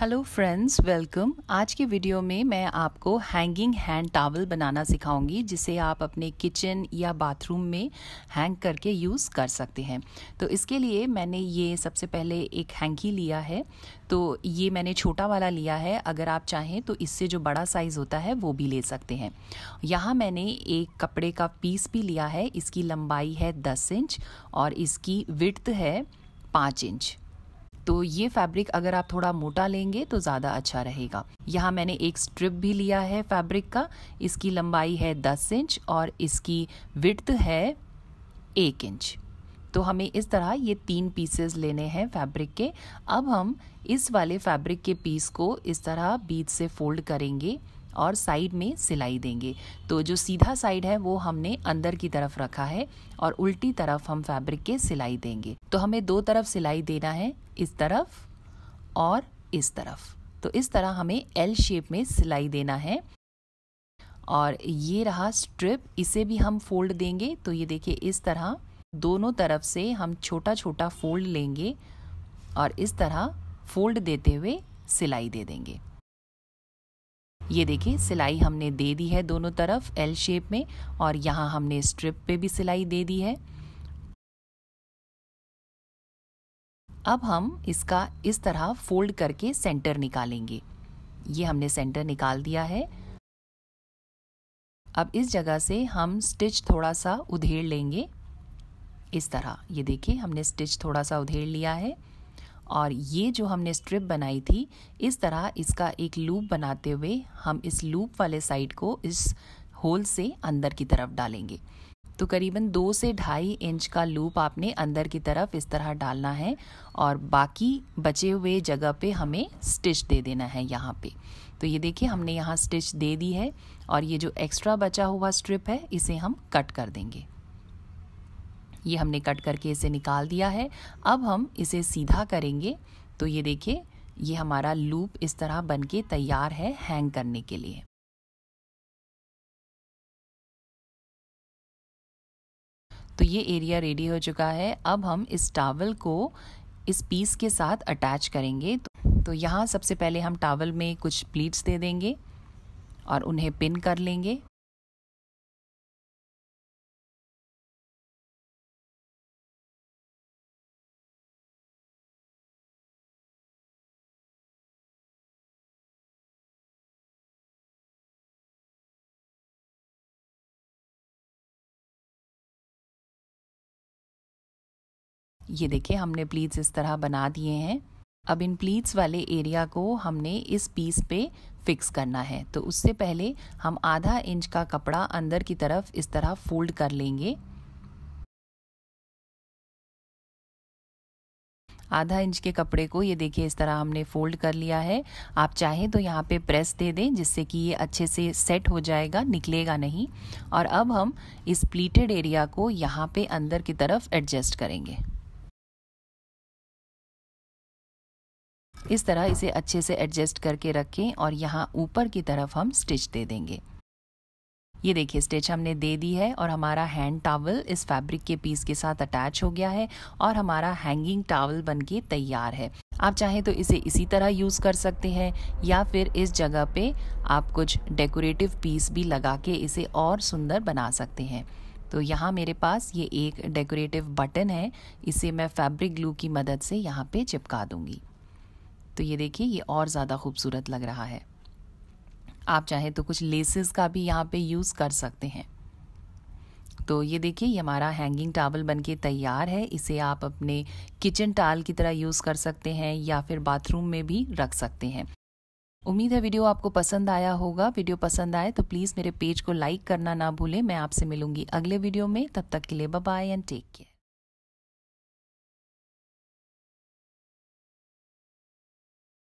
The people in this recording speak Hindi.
हेलो फ्रेंड्स वेलकम आज की वीडियो में मैं आपको हैंगिंग हैंड टावल बनाना सिखाऊंगी जिसे आप अपने किचन या बाथरूम में हैंग करके यूज़ कर सकते हैं तो इसके लिए मैंने ये सबसे पहले एक हैंकी लिया है तो ये मैंने छोटा वाला लिया है अगर आप चाहें तो इससे जो बड़ा साइज़ होता है वो भी ले सकते हैं यहाँ मैंने एक कपड़े का पीस भी लिया है इसकी लंबाई है दस इंच और इसकी विड्थ है पाँच इंच तो ये फैब्रिक अगर आप थोड़ा मोटा लेंगे तो ज़्यादा अच्छा रहेगा यहाँ मैंने एक स्ट्रिप भी लिया है फैब्रिक का इसकी लंबाई है 10 इंच और इसकी विड्थ है एक इंच तो हमें इस तरह ये तीन पीसेस लेने हैं फैब्रिक के अब हम इस वाले फैब्रिक के पीस को इस तरह बीच से फोल्ड करेंगे और साइड में सिलाई देंगे तो जो सीधा साइड है वो हमने अंदर की तरफ रखा है और उल्टी तरफ हम फैब्रिक के सिलाई देंगे तो हमें दो तरफ सिलाई देना है इस तरफ और इस तरफ तो इस तरह हमें एल शेप में सिलाई देना है और ये रहा स्ट्रिप इसे भी हम फोल्ड देंगे तो ये देखिए इस तरह दोनों तरफ से हम छोटा छोटा फोल्ड लेंगे और इस तरह फोल्ड देते हुए सिलाई दे देंगे ये देखिए सिलाई हमने दे दी है दोनों तरफ एल शेप में और यहाँ हमने स्ट्रिप पे भी सिलाई दे दी है अब हम इसका इस तरह फोल्ड करके सेंटर निकालेंगे ये हमने सेंटर निकाल दिया है अब इस जगह से हम स्टिच थोड़ा सा उधेड़ लेंगे इस तरह ये देखिए हमने स्टिच थोड़ा सा उधेड़ लिया है और ये जो हमने स्ट्रिप बनाई थी इस तरह इसका एक लूप बनाते हुए हम इस लूप वाले साइड को इस होल से अंदर की तरफ डालेंगे तो करीबन दो से ढाई इंच का लूप आपने अंदर की तरफ इस तरह डालना है और बाकी बचे हुए जगह पे हमें स्टिच दे देना है यहाँ पे तो ये देखिए हमने यहाँ स्टिच दे दी है और ये जो एक्स्ट्रा बचा हुआ स्ट्रिप है इसे हम कट कर देंगे ये हमने कट करके इसे निकाल दिया है अब हम इसे सीधा करेंगे तो ये देखिए ये हमारा लूप इस तरह बन के तैयार है हैंग करने के लिए तो ये एरिया रेडी हो चुका है अब हम इस टावल को इस पीस के साथ अटैच करेंगे तो, तो यहाँ सबसे पहले हम टावल में कुछ प्लीट्स दे देंगे और उन्हें पिन कर लेंगे ये देखिए हमने प्लीट्स इस तरह बना दिए हैं अब इन प्लीट्स वाले एरिया को हमने इस पीस पे फिक्स करना है तो उससे पहले हम आधा इंच का कपड़ा अंदर की तरफ इस तरह फोल्ड कर लेंगे आधा इंच के कपड़े को ये देखिए इस तरह हमने फोल्ड कर लिया है आप चाहें तो यहाँ पे प्रेस दे दें जिससे कि ये अच्छे से सेट हो जाएगा निकलेगा नहीं और अब हम इस प्लीटेड एरिया को यहाँ पे अंदर की तरफ एडजस्ट करेंगे इस तरह इसे अच्छे से एडजस्ट करके रखें और यहाँ ऊपर की तरफ हम स्टिच दे देंगे ये देखिए स्टिच हमने दे दी है और हमारा हैंड टावल इस फैब्रिक के पीस के साथ अटैच हो गया है और हमारा हैंगिंग टावल बनके तैयार है आप चाहें तो इसे इसी तरह यूज़ कर सकते हैं या फिर इस जगह पे आप कुछ डेकोरेटिव पीस भी लगा के इसे और सुंदर बना सकते हैं तो यहाँ मेरे पास ये एक डेकोरेटिव बटन है इसे मैं फैब्रिक ग्लू की मदद से यहाँ पे चिपका दूंगी तो ये देखिए ये और ज़्यादा खूबसूरत लग रहा है आप चाहे तो कुछ लेसेस का भी यहाँ पे यूज़ कर सकते हैं तो ये देखिए ये हमारा हैंगिंग टावल बनके तैयार है इसे आप अपने किचन टाल की तरह यूज़ कर सकते हैं या फिर बाथरूम में भी रख सकते हैं उम्मीद है वीडियो आपको पसंद आया होगा वीडियो पसंद आए तो प्लीज़ मेरे पेज को लाइक करना ना भूलें मैं आपसे मिलूंगी अगले वीडियो में तब तक के लिए बाय एंड टेक केयर